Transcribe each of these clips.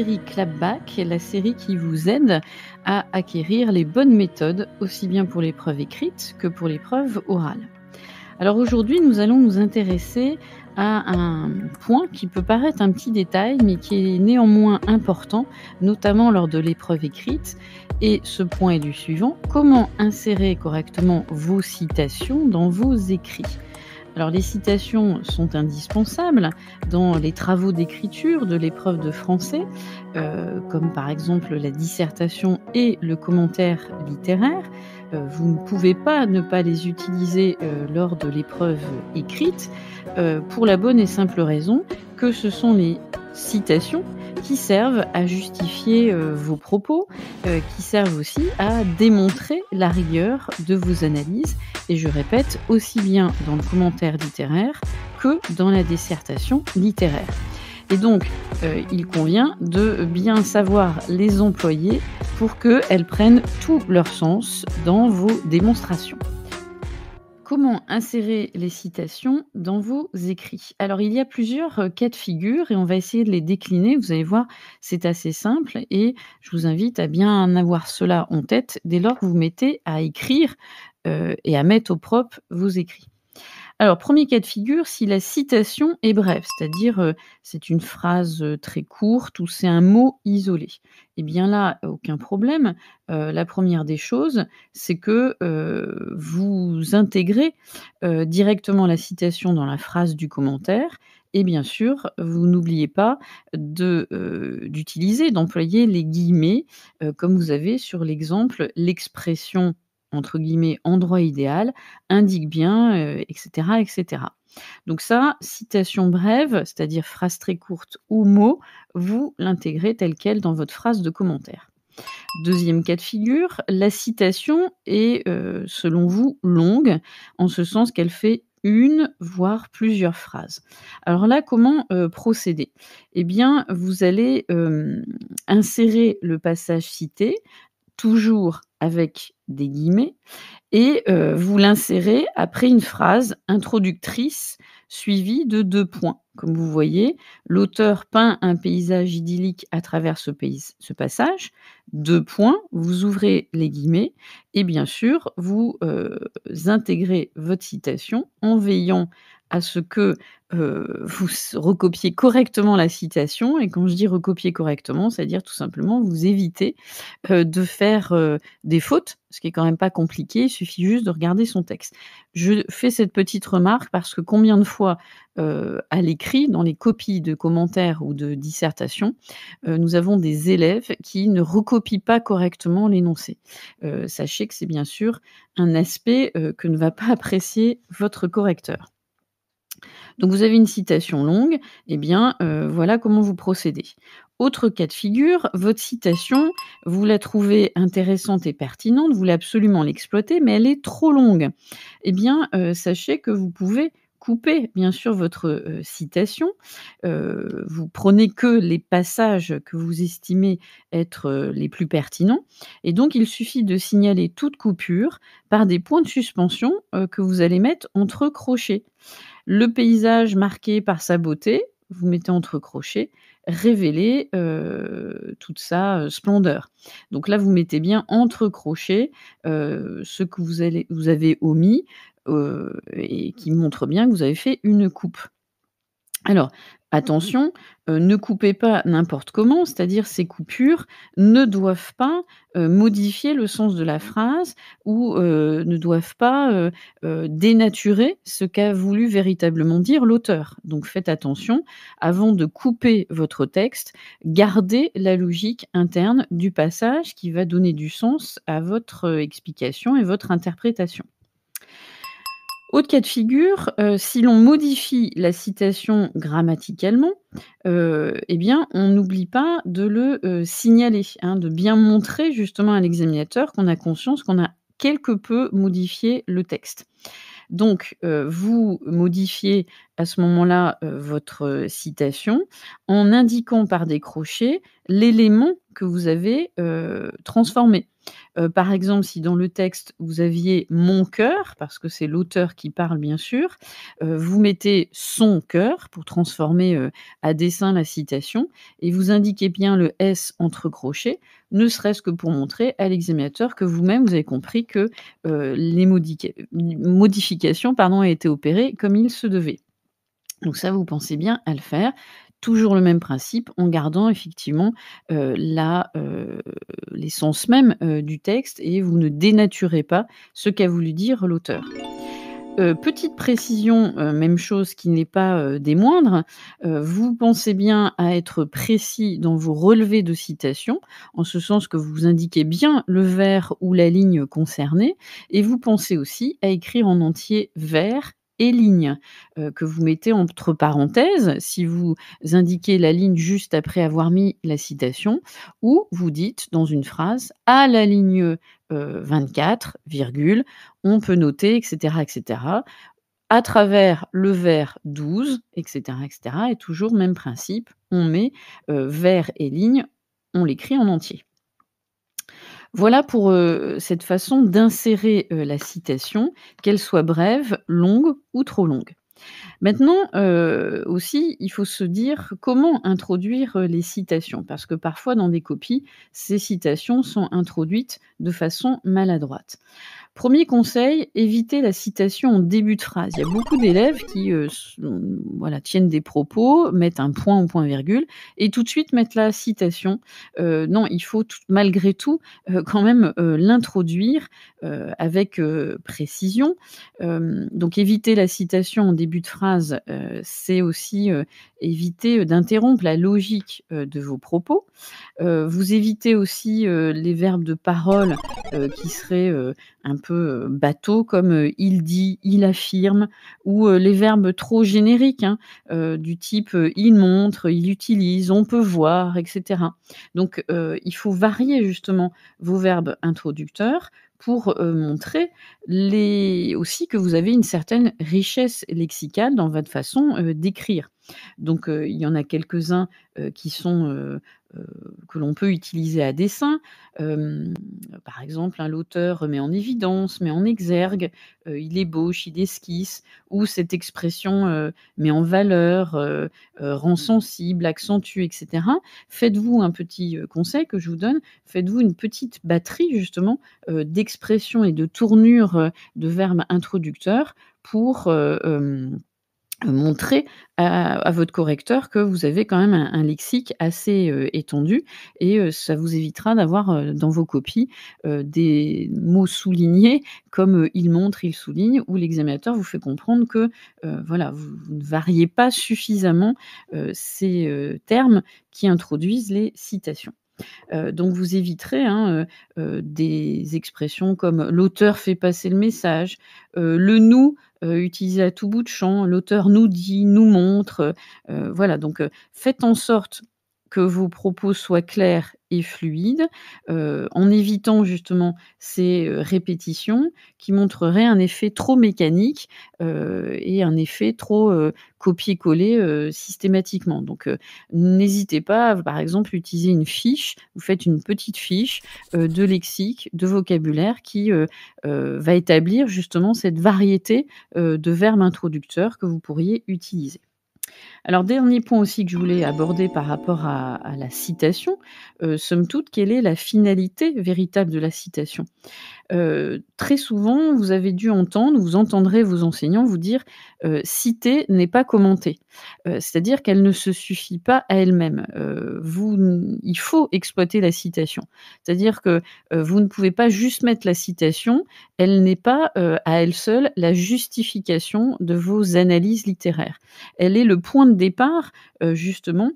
série Clapback, la série qui vous aide à acquérir les bonnes méthodes, aussi bien pour l'épreuve écrite que pour l'épreuve orale. Alors aujourd'hui, nous allons nous intéresser à un point qui peut paraître un petit détail, mais qui est néanmoins important, notamment lors de l'épreuve écrite. Et ce point est du suivant, comment insérer correctement vos citations dans vos écrits alors les citations sont indispensables dans les travaux d'écriture de l'épreuve de français, euh, comme par exemple la dissertation et le commentaire littéraire. Euh, vous ne pouvez pas ne pas les utiliser euh, lors de l'épreuve écrite pour la bonne et simple raison que ce sont les citations qui servent à justifier euh, vos propos, euh, qui servent aussi à démontrer la rigueur de vos analyses. Et je répète, aussi bien dans le commentaire littéraire que dans la dissertation littéraire. Et donc, euh, il convient de bien savoir les employer pour qu'elles prennent tout leur sens dans vos démonstrations comment insérer les citations dans vos écrits Alors, il y a plusieurs euh, cas de figure et on va essayer de les décliner. Vous allez voir, c'est assez simple et je vous invite à bien avoir cela en tête dès lors que vous mettez à écrire euh, et à mettre au propre vos écrits. Alors, premier cas de figure, si la citation est brève, c'est-à-dire euh, c'est une phrase euh, très courte ou c'est un mot isolé, eh bien là, aucun problème. Euh, la première des choses, c'est que vous intégrez directement la citation dans la phrase du commentaire. Et bien sûr, vous n'oubliez pas d'utiliser, d'employer les guillemets, comme vous avez sur l'exemple l'expression entre guillemets, endroit idéal, indique bien, etc., euh, etc. Donc ça, citation brève, c'est-à-dire phrase très courte ou mot, vous l'intégrez telle qu'elle dans votre phrase de commentaire. Deuxième cas de figure, la citation est, euh, selon vous, longue, en ce sens qu'elle fait une, voire plusieurs phrases. Alors là, comment euh, procéder Eh bien, vous allez insérer le passage cité toujours avec des guillemets, et euh, vous l'insérez après une phrase introductrice suivie de deux points. Comme vous voyez, l'auteur peint un paysage idyllique à travers ce, passage. Deux points, vous ouvrez les guillemets et bien sûr, vous euh, intégrez votre citation en veillant à ce que vous recopiez correctement la citation. Et quand je dis recopier correctement, c'est-à-dire tout simplement vous évitez de faire des fautes, ce qui est quand même pas compliqué. Il suffit juste de regarder son texte. Je fais cette petite remarque parce que combien de fois à l'écrit, dans les copies de commentaires ou de dissertations, nous avons des élèves qui ne recopient pas correctement l'énoncé. sachez que c'est bien sûr un aspect que ne va pas apprécier votre correcteur. Donc vous avez une citation longue, et eh bien euh, voilà comment vous procédez. Autre cas de figure, votre citation, vous la trouvez intéressante et pertinente, vous voulez absolument l'exploiter, mais elle est trop longue. Eh bien, euh, sachez que vous pouvez couper, bien sûr, votre euh, citation. vous prenez que les passages que vous estimez être les plus pertinents. Et donc, il suffit de signaler toute coupure par des points de suspension que vous allez mettre entre crochets. Le paysage marqué par sa beauté, vous mettez entre crochets, révéler euh, toute sa euh, splendeur. Donc là, vous mettez bien entre crochets euh, ce que vous, allez, vous avez omis et qui montre bien que vous avez fait une coupe. Alors, Mmh. Attention, euh, ne coupez pas n'importe comment, c'est-à-dire ces coupures ne doivent pas euh, modifier le sens de la mmh. phrase ou euh, ne doivent pas dénaturer ce qu'a voulu véritablement dire l'auteur. Donc faites attention, avant de couper votre texte, gardez la logique interne du passage qui va donner du sens à votre explication et votre interprétation. Autre cas de figure, euh, si l'on modifie la citation grammaticalement, euh, eh bien, on n'oublie pas de le euh, signaler, hein, de bien montrer justement à l'examinateur qu'on a conscience qu'on a quelque peu modifié le texte. Donc, vous modifiez à ce moment-là euh, votre euh, citation en indiquant par des crochets l'élément que vous avez euh, transformé. par exemple, si dans le texte vous aviez mon cœur, parce que c'est l'auteur qui parle bien sûr, vous mettez son cœur pour transformer à dessin la citation et vous indiquez bien le S entre crochets, ne serait-ce que pour montrer à l'examinateur que vous-même vous avez compris que les modifications pardon, a été opérées comme il se devait. Donc ça, vous pensez bien à le faire. Toujours le même principe en gardant effectivement euh, l'essence même du texte et vous ne dénaturez pas ce qu'a voulu dire l'auteur. petite précision, même chose qui n'est pas des moindres, vous pensez bien à être précis dans vos relevés de citation, en ce sens que vous indiquez bien le vers ou la ligne concernée, et vous pensez aussi à écrire en entier vers et ligne euh, que vous mettez entre parenthèses si vous indiquez la ligne juste après avoir mis la citation, ou vous dites dans une phrase à la ligne 24, euh, virgule, on peut noter, etc., etc., à travers le vers 12, etc., etc., et toujours même principe, on met euh, vers et ligne, on l'écrit en entier. Voilà pour euh, cette façon d'insérer euh, la citation, qu'elle soit brève, longue ou trop longue. Maintenant, euh, aussi, il faut se dire comment introduire les citations, parce que parfois dans des copies, ces citations sont introduites de façon maladroite. Premier conseil, évitez la citation en début de phrase. Il y a beaucoup d'élèves qui euh, voilà, tiennent des propos, mettent un point ou point virgule, et tout de suite mettent la citation. Euh, non, il faut malgré tout euh, quand même l'introduire avec précision. donc éviter la citation en début de phrase, c'est aussi éviter d'interrompre la logique de vos propos. vous évitez aussi les verbes de parole euh, qui serait euh, un peu euh, bateau, comme il dit, il affirme, ou les verbes trop génériques, hein, du type il montre, il utilise, on peut voir, etc. Donc il faut varier justement vos verbes introducteurs pour montrer les... aussi que vous avez une certaine richesse lexicale dans votre façon d'écrire. Donc il y en a quelques-uns qui sont euh, que l'on peut utiliser à dessin, par exemple, hein, l'auteur met en évidence, met en exergue, euh, il ébauche, il esquisse, ou cette expression euh, met en valeur, rend sensible, accentue, etc. Faites-vous un petit conseil que je vous donne, faites-vous une petite batterie justement d'expressions et de tournures de verbes introducteurs pour montrer à, votre correcteur que vous avez quand même un, lexique assez euh, étendu et euh, ça vous évitera d'avoir euh, dans vos copies des mots soulignés comme il montre, il souligne, ou l'examinateur vous fait comprendre que voilà, vous, ne variez pas suffisamment ces termes qui introduisent les citations. donc vous éviterez hein, des expressions comme l'auteur fait passer le message, le nous euh, utilisé à tout bout de champ. L'auteur nous dit, nous montre. Euh, euh, voilà, donc faites en sorte que vos propos soient clairs et fluide, euh, en évitant justement ces euh, répétitions qui montreraient un effet trop mécanique euh, et un effet trop copié copier systématiquement. Donc n'hésitez pas, à, par exemple, utiliser une fiche, vous faites une petite fiche de lexique, de vocabulaire qui va établir justement cette variété de verbes introducteurs que vous pourriez utiliser. Alors, dernier point aussi que je voulais aborder par rapport à, la citation, euh, somme toute, quelle est la finalité véritable de la citation euh, très souvent, vous avez dû entendre, vous entendrez vos enseignants vous dire euh, citer n'est pas commenter. Euh, C'est-à-dire qu'elle ne se suffit pas à elle-même. il faut exploiter la citation. C'est-à-dire que vous ne pouvez pas juste mettre la citation, elle n'est pas à elle seule la justification de vos analyses littéraires. Elle est le point de départ, justement,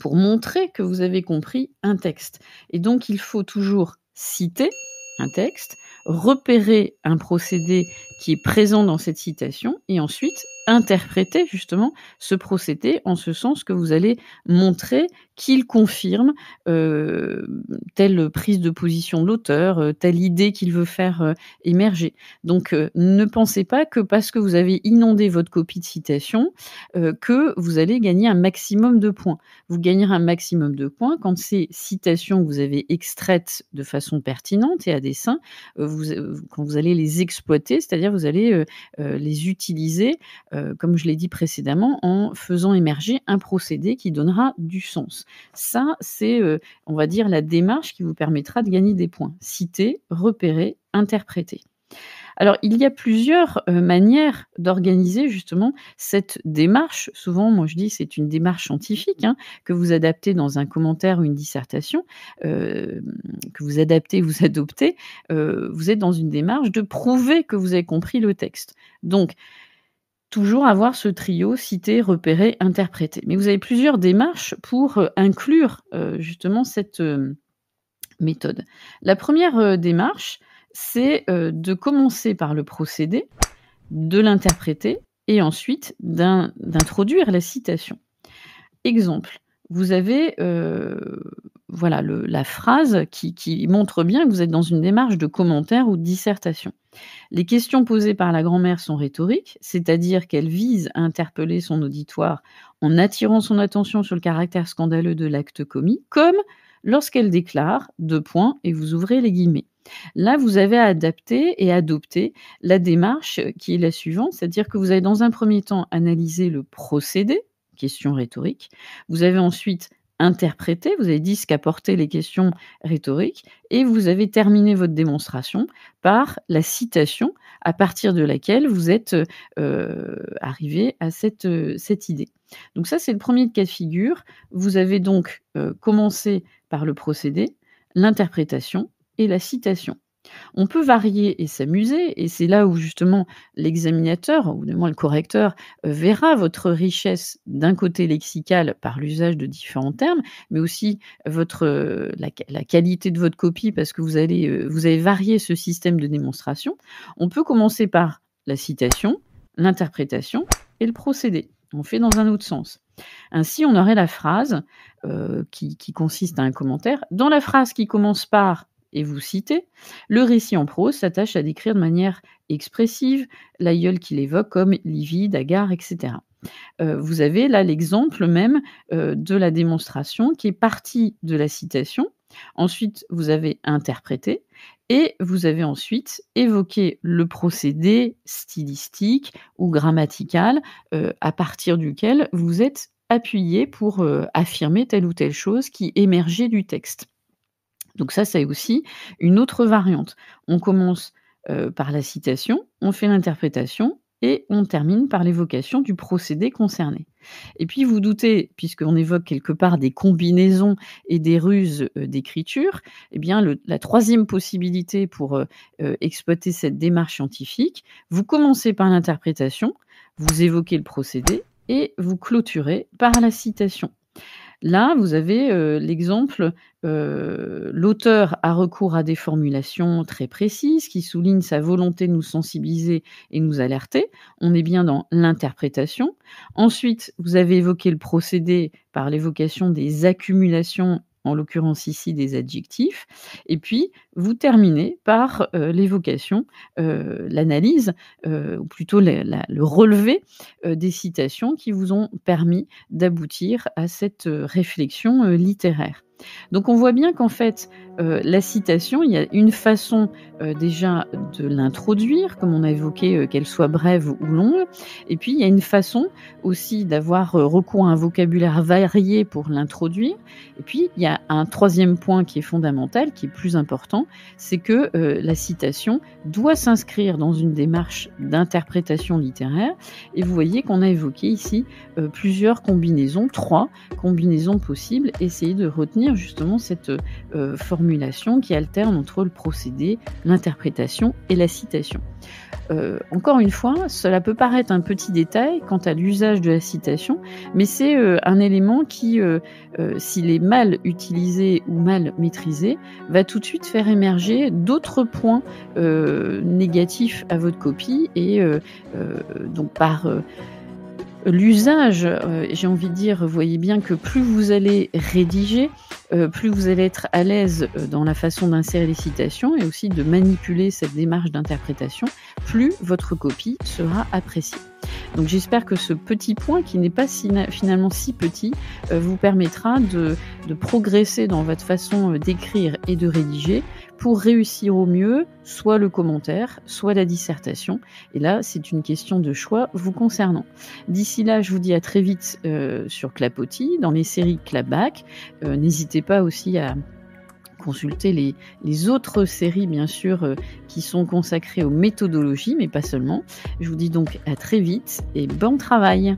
pour montrer que vous avez compris un texte. Et donc, il faut toujours citer un texte, repérer un procédé qui est présent dans cette citation et ensuite interpréter justement ce procédé en ce sens que vous allez montrer qu'il confirme euh, telle prise de position de l'auteur, euh, telle idée qu'il veut faire euh, émerger. Donc ne pensez pas que parce que vous avez inondé votre copie de citation, que vous allez gagner un maximum de points. Vous gagnerez un maximum de points quand ces citations que vous avez extraites de façon pertinente et à dessein, quand vous allez les exploiter, c'est-à-dire vous allez les utiliser euh, comme je l'ai dit précédemment, en faisant émerger un procédé qui donnera du sens. Ça, c'est, euh, on va dire, la démarche qui vous permettra de gagner des points. Citer, repérer, interpréter. Alors, il y a plusieurs euh, manières d'organiser justement cette démarche. Souvent, moi je dis c'est une démarche scientifique hein, que vous adaptez dans un commentaire ou une dissertation, que vous adaptez, vous adoptez. vous êtes dans une démarche de prouver que vous avez compris le texte. Donc, toujours avoir ce trio cité, repéré, interprété. Mais vous avez plusieurs démarches pour euh, inclure euh, justement cette euh, méthode. La première démarche, c'est de commencer par le procédé, de l'interpréter et ensuite d'introduire la citation. Exemple, vous avez voilà, la phrase qui, qui montre bien que vous êtes dans une démarche de commentaire ou de dissertation. Les questions posées par la grand-mère sont rhétoriques, c'est-à-dire qu'elles visent à interpeller son auditoire en attirant son attention sur le caractère scandaleux de l'acte commis, comme lorsqu'elle déclare, deux points, et vous ouvrez les guillemets. Là, vous avez adapté et adopté la démarche qui est la suivante, c'est-à-dire que vous avez dans un premier temps analysé le procédé, question rhétorique, vous avez ensuite Interpréter, vous avez dit ce qu'apportaient les questions rhétoriques, et vous avez terminé votre démonstration par la citation à partir de laquelle vous êtes euh, arrivé à euh, cette, idée. Donc ça, c'est le premier cas de figure. Vous avez donc euh, commencé par le procédé, l'interprétation et la citation. On peut varier et s'amuser, et c'est là où justement l'examinateur, ou du moins le correcteur, euh, verra votre richesse d'un côté lexical par l'usage de différents termes, mais aussi votre, euh, la, qualité de votre copie parce que vous, allez, euh, vous avez varié ce système de démonstration. On peut commencer par la citation, l'interprétation et le procédé. On fait dans un autre sens. Ainsi, on aurait la phrase qui, consiste à un commentaire. Dans la phrase qui commence par et vous citez, le récit en prose s'attache à décrire de manière expressive l'aïeul qu'il évoque comme livide, dagar etc. Euh, vous avez là l'exemple même euh, de la démonstration qui est partie de la citation. Ensuite, vous avez interprété et vous avez ensuite évoqué le procédé stylistique ou grammatical euh, à partir duquel vous êtes appuyé pour affirmer telle ou telle chose qui émergeait du texte. Donc ça, c'est aussi une autre variante. On commence par la citation, on fait l'interprétation et on termine par l'évocation du procédé concerné. Et puis vous doutez, puisqu'on évoque quelque part des combinaisons et des ruses d'écriture, eh bien la troisième possibilité pour exploiter cette démarche scientifique, vous commencez par l'interprétation, vous évoquez le procédé et vous clôturez par la citation. Là, vous avez euh, l'exemple, euh, l'auteur a recours à des formulations très précises qui soulignent sa volonté de nous sensibiliser et nous alerter. On est bien dans l'interprétation. Ensuite, vous avez évoqué le procédé par l'évocation des accumulations en l'occurrence ici des adjectifs, et puis vous terminez par euh, l'évocation, euh, l'analyse, euh, ou plutôt le relevé des citations qui vous ont permis d'aboutir à cette réflexion littéraire. Donc on voit bien qu'en fait, euh, la citation, il y a une façon euh, déjà de l'introduire, comme on a évoqué, euh, qu'elle soit brève ou longue, et puis il y a une façon aussi d'avoir recours à un vocabulaire varié pour l'introduire, et puis il y a un troisième point qui est fondamental, qui est plus important, c'est que la citation doit s'inscrire dans une démarche d'interprétation littéraire, et vous voyez qu'on a évoqué ici plusieurs combinaisons, trois combinaisons possibles, essayer de retenir justement cette euh, formulation qui alterne entre le procédé, l'interprétation et la citation. Euh, encore une fois, cela peut paraître un petit détail quant à l'usage de la citation, mais c'est euh, un élément qui, s'il est mal utilisé ou mal maîtrisé, va tout de suite faire émerger d'autres points négatifs à votre copie et donc par l'usage, j'ai envie de dire, voyez bien que plus vous allez rédiger, euh, plus vous allez être à l'aise euh, dans la façon d'insérer les citations et aussi de manipuler cette démarche d'interprétation, plus votre copie sera appréciée. Donc j'espère que ce petit point, qui n'est pas finalement si petit, euh, vous permettra de, progresser dans votre façon d'écrire et de rédiger pour réussir au mieux soit le commentaire, soit la dissertation. Et là, c'est une question de choix vous concernant. D'ici là, je vous dis à très vite euh, sur Clapotis, dans les séries Clapback. Euh, n'hésitez pas aussi à consulter les, autres séries, bien sûr, euh, qui sont consacrées aux méthodologies, mais pas seulement. Je vous dis donc à très vite et bon travail